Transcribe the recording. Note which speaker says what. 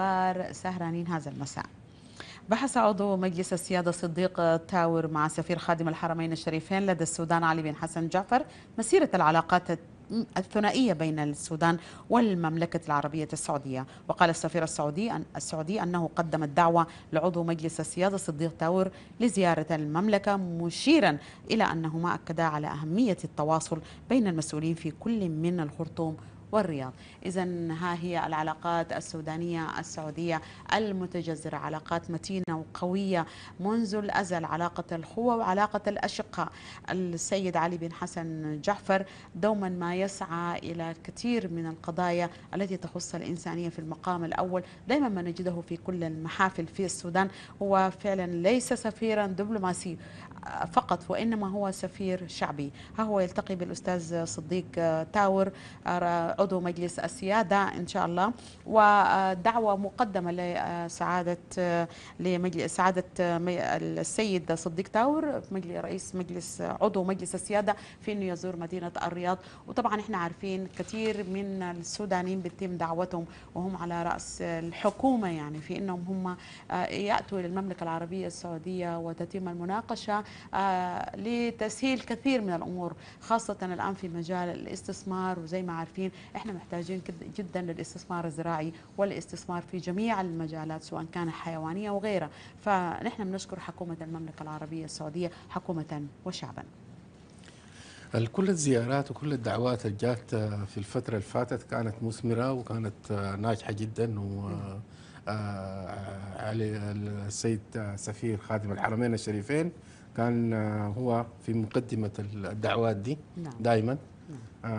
Speaker 1: الأخبار سهرانين هذا المساء بحث عضو مجلس السيادة صديق تاور مع سفير خادم الحرمين الشريفين لدى السودان علي بن حسن جعفر مسيرة العلاقات الثنائية بين السودان والمملكة العربية السعودية وقال السفير السعودي أن السعودي أنه قدم الدعوة لعضو مجلس السيادة صديق تاور لزيارة المملكة مشيرا إلى أنهما أكدا على أهمية التواصل بين المسؤولين في كل من الخرطوم والرياض إذا ها هي العلاقات السودانية السعودية المتجذرة علاقات متينة وقوية منذ الأزل علاقة الخوة وعلاقة الأشقاء السيد علي بن حسن جعفر دوما ما يسعى إلى كثير من القضايا التي تخص الإنسانية في المقام الأول دائما ما نجده في كل المحافل في السودان هو فعلا ليس سفيرا دبلوماسي فقط وإنما هو سفير شعبي ها هو يلتقي بالأستاذ صديق تاور عضو مجلس السيادة إن شاء الله ودعوة مقدمة لسعادة لمجلس سعادة السيد صديق تاور رئيس مجلس عضو مجلس السيادة في أنه يزور مدينة الرياض وطبعا إحنا عارفين كثير من السودانيين بتم دعوتهم وهم على رأس الحكومة يعني في أنهم هم آه، يأتوا إلى المملكة العربية السعودية وتتم المناقشة آه، لتسهيل كثير من الأمور خاصة الآن في مجال الاستثمار وزي ما عارفين احنا محتاجين جدا للاستثمار الزراعي والاستثمار في جميع المجالات سواء كان حيوانيه وغيرها فنحن بنشكر حكومه المملكه العربيه السعوديه حكومه وشعبا
Speaker 2: كل الزيارات وكل الدعوات اللي جات في الفترة اللي فاتت كانت مثمرة وكانت ناجحة جدا و آه، علي السيد سفير خادم الحرمين الشريفين
Speaker 1: كان هو في مقدمة الدعوات دي نعم. دائما نعم.